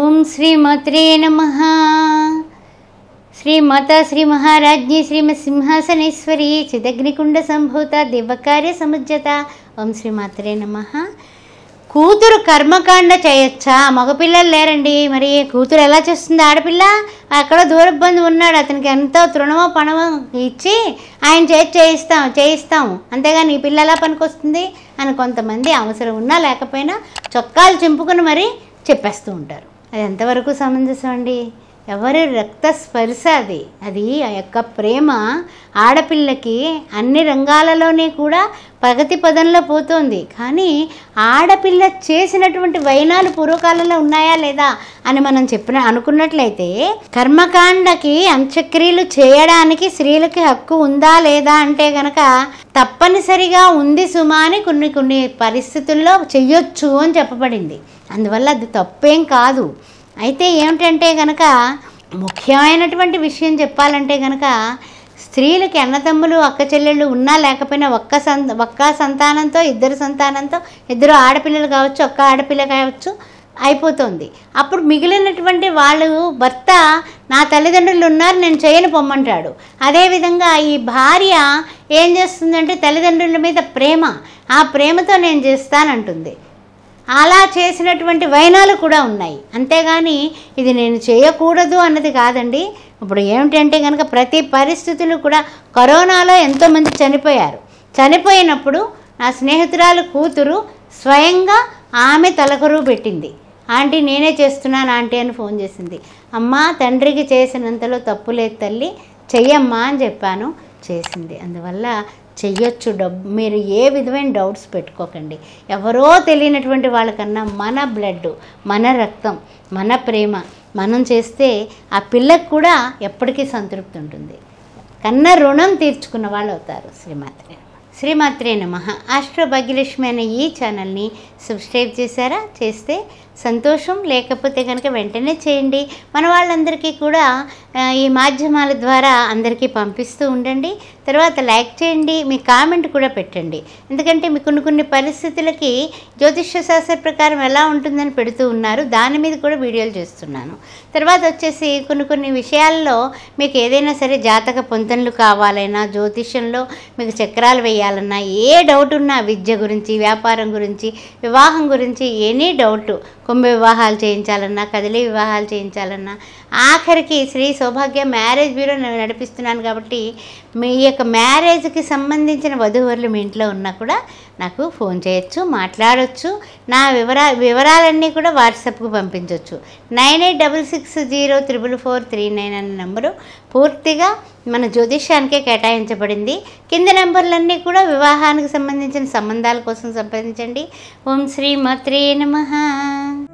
ఓం శ్రీమాత్రే నమ శ్రీమాత శ్రీ మహారాజ్ఞి శ్రీమ సింహాసనేశ్వరి చిదగ్నికుండ సంభూత దివ్వకార్య సముజ్జత ఓం శ్రీమాత్రే నమ కూతురు కర్మకాండ చేయొచ్చా మగపిల్లలు లేరండి మరి కూతురు ఎలా చేస్తుంది ఆడపిల్ల అక్కడ దూరబ్బంది ఉన్నాడు అతనికి ఎంతో తృణమో పణమో ఇచ్చి ఆయన చేతి చేయిస్తాం చేయిస్తాము అంతేగాని ఈ పిల్ల ఎలా పనికొస్తుంది అని కొంతమంది అవసరం ఉన్నా లేకపోయినా చొక్కాలు చింపుకుని మరి చెప్పేస్తూ ఉంటారు అది ఎంతవరకు సమంజసం అండి ఎవరి రక్త స్పర్శ అది అది ఆ యొక్క ప్రేమ ఆడపిల్లకి అన్ని రంగాలలోనే కూడా ప్రగతి పదంలో పోతోంది కానీ ఆడపిల్ల చేసినటువంటి వైనాలు పూర్వకాలంలో ఉన్నాయా లేదా అని మనం చెప్పిన అనుకున్నట్లయితే కర్మకాండకి అంత్యక్రియలు చేయడానికి స్త్రీలకి హక్కు ఉందా లేదా అంటే గనక తప్పనిసరిగా ఉంది సుమా అని కొన్ని కొన్ని పరిస్థితుల్లో చెయ్యొచ్చు అని చెప్పబడింది అందువల్ల అది తప్పేం కాదు అయితే ఏమిటంటే కనుక ముఖ్యమైనటువంటి విషయం చెప్పాలంటే కనుక స్త్రీలకి అన్నతమ్ములు అక్క చెల్లెళ్ళు ఉన్నా లేకపోయినా ఒక్క సంత ఒక్క సంతానంతో ఇద్దరు సంతానంతో ఇద్దరు ఆడపిల్లలు కావచ్చు ఒక్క ఆడపిల్ల కావచ్చు అయిపోతుంది అప్పుడు మిగిలినటువంటి వాళ్ళు భర్త నా తల్లిదండ్రులు ఉన్నారు నేను చేయను పొమ్మంటాడు అదేవిధంగా ఈ భార్య ఏం చేస్తుందంటే తల్లిదండ్రుల మీద ప్రేమ ఆ ప్రేమతో నేను చేస్తానంటుంది అలా చేసినటువంటి వైనాలు కూడా ఉన్నాయి అంతేగాని ఇది నేను చేయకూడదు అన్నది కాదండి ఇప్పుడు ఏమిటంటే కనుక ప్రతి పరిస్థితులు కూడా కరోనాలో ఎంతోమంది చనిపోయారు చనిపోయినప్పుడు నా స్నేహితురాలు కూతురు స్వయంగా ఆమె తలకరువు పెట్టింది ఆంటీ నేనే చేస్తున్నాను ఆంటీ అని ఫోన్ చేసింది అమ్మ తండ్రికి చేసినంతలో తప్పులేదు తల్లి చెయ్యమ్మా అని చెప్పాను చేసింది అందువల్ల చెయ్యొచ్చు డబ్బు మీరు ఏ విధమైన డౌట్స్ పెట్టుకోకండి ఎవరో తెలియనటువంటి వాళ్ళకన్నా మన బ్లడ్ మన రక్తం మన ప్రేమ మనం చేస్తే ఆ పిల్లకు కూడా ఎప్పటికీ సంతృప్తి ఉంటుంది కన్నా రుణం తీర్చుకున్న వాళ్ళు అవుతారు శ్రీమాత్రి శ్రీమాత్రే నమ ఆస్ట్రో భాగ్యలక్ష్మి అనే ఈ ఛానల్ని సబ్స్క్రైబ్ చేశారా చేస్తే సంతోషం లేకపోతే కనుక వెంటనే చేయండి మన వాళ్ళందరికీ కూడా ఈ మాధ్యమాల ద్వారా అందరికీ పంపిస్తూ ఉండండి తర్వాత లైక్ చేయండి మీ కామెంట్ కూడా పెట్టండి ఎందుకంటే మీ కొన్ని కొన్ని పరిస్థితులకి జ్యోతిష్య శాస్త్ర ప్రకారం ఎలా ఉంటుందని పెడుతూ ఉన్నారు దాని మీద కూడా వీడియోలు చేస్తున్నాను తర్వాత వచ్చేసి కొన్ని కొన్ని విషయాల్లో మీకు ఏదైనా సరే జాతక పొంతనలు కావాలైనా జ్యోతిష్యంలో మీకు చక్రాలు వేయాలన్నా ఏ డౌట్ ఉన్నా విద్య గురించి వ్యాపారం గురించి వివాహం గురించి ఎనీ డౌట్ కుంభ వివాహాలు చేయించాలన్నా కదిలీ వివాహాలు చేయించాలన్నా ఆఖరికి శ్రీ సౌభాగ్య మ్యారేజ్ బ్యూరో నేను నడిపిస్తున్నాను కాబట్టి మీ యొక్క ఇక మ్యారేజ్కి సంబంధించిన వధూవరులు మీ ఇంట్లో ఉన్నా కూడా నాకు ఫోన్ చేయొచ్చు మాట్లాడవచ్చు నా వివరా వివరాలన్నీ కూడా వాట్సాప్కు పంపించవచ్చు nine eight double six zero triple four three nine అనే నెంబరు పూర్తిగా మన జ్యోతిష్యానికే కేటాయించబడింది కింద నెంబర్లన్నీ కూడా వివాహానికి సంబంధించిన సంబంధాల కోసం సంప్రదించండి ఓం శ్రీ మాత్రే నమ